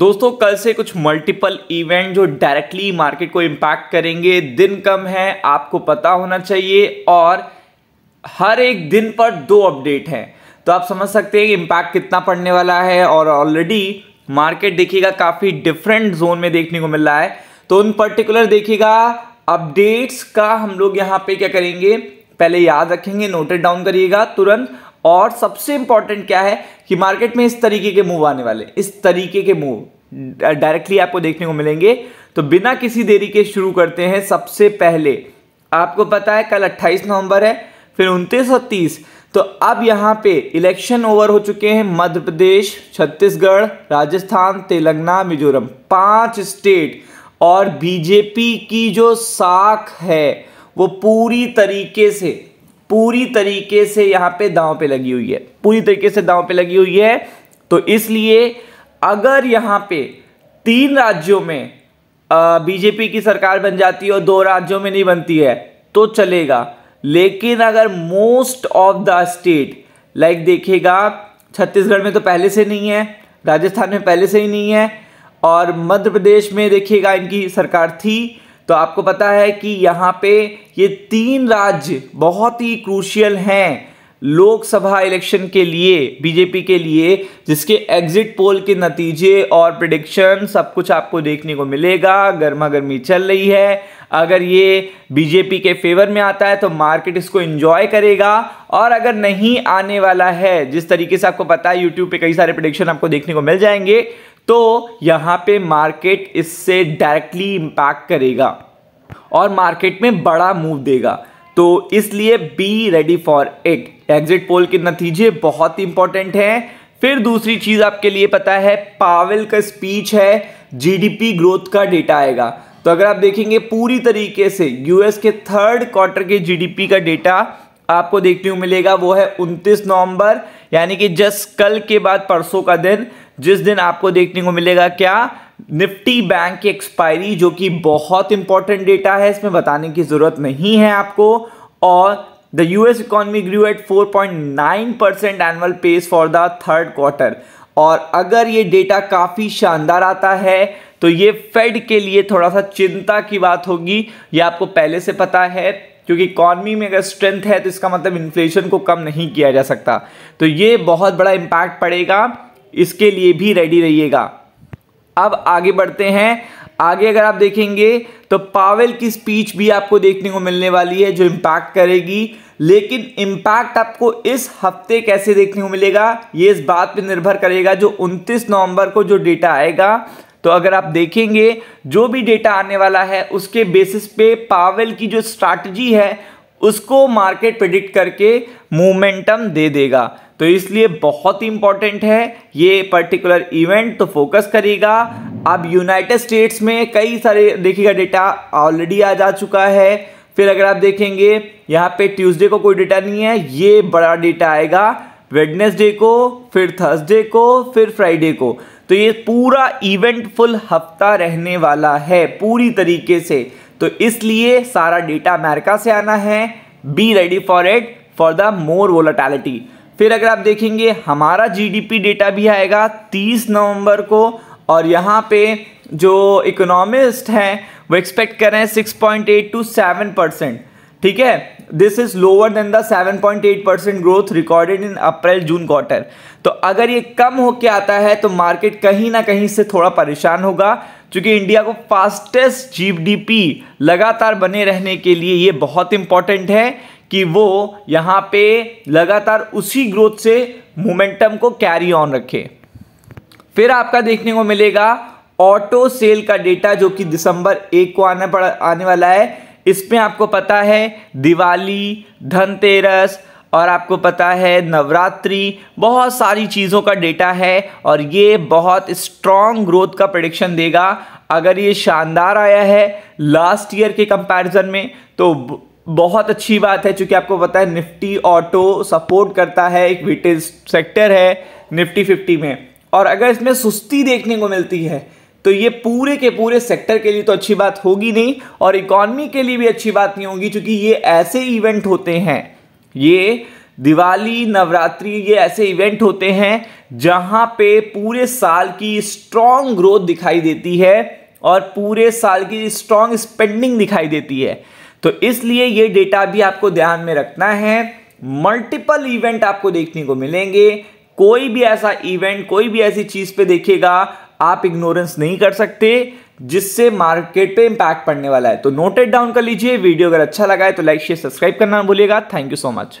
दोस्तों कल से कुछ मल्टीपल इवेंट जो डायरेक्टली मार्केट को इम्पैक्ट करेंगे दिन कम है आपको पता होना चाहिए और हर एक दिन पर दो अपडेट हैं तो आप समझ सकते हैं कि इम्पैक्ट कितना पड़ने वाला है और ऑलरेडी मार्केट देखिएगा काफ़ी डिफरेंट जोन में देखने को मिल रहा है तो उन पर्टिकुलर देखिएगा अपडेट्स का हम लोग यहाँ पे क्या करेंगे पहले याद रखेंगे नोटेड डाउन करिएगा तुरंत और सबसे इंपॉर्टेंट क्या है कि मार्केट में इस तरीके के मूव आने वाले इस तरीके के मूव डायरेक्टली आपको देखने को मिलेंगे तो बिना किसी देरी के शुरू करते हैं सबसे पहले आपको पता है कल 28 नवंबर है फिर उनतीस और तीस तो अब यहाँ पे इलेक्शन ओवर हो चुके हैं मध्य प्रदेश छत्तीसगढ़ राजस्थान तेलंगाना मिजोरम पांच स्टेट और बीजेपी की जो साख है वो पूरी तरीके से पूरी तरीके से यहाँ पे दांव पे लगी हुई है पूरी तरीके से दांव पे लगी हुई है तो इसलिए अगर यहाँ पे तीन राज्यों में बीजेपी की सरकार बन जाती है और दो राज्यों में नहीं बनती है तो चलेगा लेकिन अगर most of the state like देखेगा छत्तीसगढ़ में तो पहले से नहीं है राजस्थान में पहले से ही नहीं है और मध्य प्रदेश में देखिएगा इनकी सरकार थी तो आपको पता है कि यहाँ पे ये तीन राज्य बहुत ही क्रूशियल हैं लोकसभा इलेक्शन के लिए बीजेपी के लिए जिसके एग्जिट पोल के नतीजे और प्रिडिक्शन सब कुछ आपको देखने को मिलेगा गर्मा गर्मी चल रही है अगर ये बीजेपी के फेवर में आता है तो मार्केट इसको इन्जॉय करेगा और अगर नहीं आने वाला है जिस तरीके से आपको पता है यूट्यूब पे कई सारे प्रडिक्शन आपको देखने को मिल जाएंगे तो यहाँ पे मार्केट इससे डायरेक्टली इम्पैक्ट करेगा और मार्केट में बड़ा मूव देगा तो इसलिए be ready for it exit poll के नतीजे बहुत इंपॉर्टेंट हैं फिर दूसरी चीज़ आपके लिए पता है पावेल का स्पीच है जीडीपी ग्रोथ का डेटा आएगा तो अगर आप देखेंगे पूरी तरीके से यूएस के थर्ड क्वार्टर के जीडीपी का डेटा आपको देखने को मिलेगा वो है 29 नवंबर यानी कि जस्ट कल के बाद परसों का दिन जिस दिन आपको देखने को मिलेगा क्या निफ्टी बैंक की एक्सपायरी जो कि बहुत इंपॉर्टेंट डेटा है इसमें बताने की ज़रूरत नहीं है आपको और the US economy grew at 4.9 percent annual pace for the third quarter और अगर ये डेटा काफ़ी शानदार आता है तो ये फेड के लिए थोड़ा सा चिंता की बात होगी ये आपको पहले से पता है क्योंकि इकॉनमी में अगर स्ट्रेंथ है तो इसका मतलब इन्फ्लेशन को कम नहीं किया जा सकता तो ये बहुत बड़ा इम्पैक्ट पड़ेगा इसके लिए भी रेडी रहिएगा अब आगे बढ़ते हैं आगे अगर आप देखेंगे तो पावेल की स्पीच भी आपको देखने को मिलने वाली है जो इम्पैक्ट करेगी लेकिन इम्पैक्ट आपको इस हफ्ते कैसे देखने को मिलेगा ये इस बात पे निर्भर करेगा जो 29 नवंबर को जो डेटा आएगा तो अगर आप देखेंगे जो भी डेटा आने वाला है उसके बेसिस पे पावेल की जो स्ट्रैटेजी है उसको मार्केट प्रिडिक्ट करके मोमेंटम दे देगा तो इसलिए बहुत ही इंपॉर्टेंट है ये पर्टिकुलर इवेंट तो फोकस करेगा अब यूनाइटेड स्टेट्स में कई सारे देखिएगा डेटा ऑलरेडी आ जा चुका है फिर अगर आप देखेंगे यहाँ पे ट्यूसडे को कोई डेटा नहीं है ये बड़ा डेटा आएगा वेडनेसडे को फिर थर्सडे को फिर फ्राइडे को तो ये पूरा इवेंटफुल हफ्ता रहने वाला है पूरी तरीके से तो इसलिए सारा डेटा अमेरिका से आना है be ready for it for the more volatility फिर अगर आप देखेंगे हमारा जीडीपी डेटा भी आएगा 30 नवंबर को और यहाँ पे जो इकोनॉमिस्ट हैं वो एक्सपेक्ट कर रहे हैं 6.8 point eight two seven percent ठीक है this is lower than the 7.8 percent growth recorded in April June quarter तो अगर ये कम होके आता है तो मार्केट कहीं ना कहीं से थोड़ा परेशान होगा क्योंकि इंडिया को फास्टेस्ट जीडीपी लगातार बने रहने के लिए ये बहुत इंपॉर्टेंट है कि वो यहाँ पे लगातार उसी ग्रोथ से मोमेंटम को कैरी ऑन रखे फिर आपका देखने को मिलेगा ऑटो सेल का डेटा जो कि दिसंबर एक को आना पड़ आने वाला है इसमें आपको पता है दिवाली धनतेरस और आपको पता है नवरात्रि बहुत सारी चीज़ों का डेटा है और ये बहुत स्ट्रॉन्ग ग्रोथ का प्रडिक्शन देगा अगर ये शानदार आया है लास्ट ईयर के कंपैरिजन में तो बहुत अच्छी बात है चूंकि आपको पता है निफ्टी ऑटो सपोर्ट करता है एक विटेज सेक्टर है निफ्टी फिफ्टी में और अगर इसमें सुस्ती देखने को मिलती है तो ये पूरे के पूरे सेक्टर के लिए तो अच्छी बात होगी नहीं और इकॉनमी के लिए भी अच्छी बात नहीं होगी क्योंकि ये ऐसे इवेंट होते हैं ये दिवाली नवरात्रि ये ऐसे इवेंट होते हैं जहाँ पे पूरे साल की स्ट्रॉन्ग ग्रोथ दिखाई देती है और पूरे साल की स्ट्रॉन्ग स्पेंडिंग दिखाई देती है तो इसलिए ये डेटा भी आपको ध्यान में रखना है मल्टीपल इवेंट आपको देखने को मिलेंगे कोई भी ऐसा इवेंट कोई भी ऐसी चीज पे देखिएगा आप इग्नोरेंस नहीं कर सकते जिससे मार्केट पे इंपैक्ट पड़ने वाला है तो नोटेड डाउन कर लीजिए वीडियो अगर अच्छा लगा है तो लाइक शेयर सब्सक्राइब करना भूलिएगा थैंक यू सो मच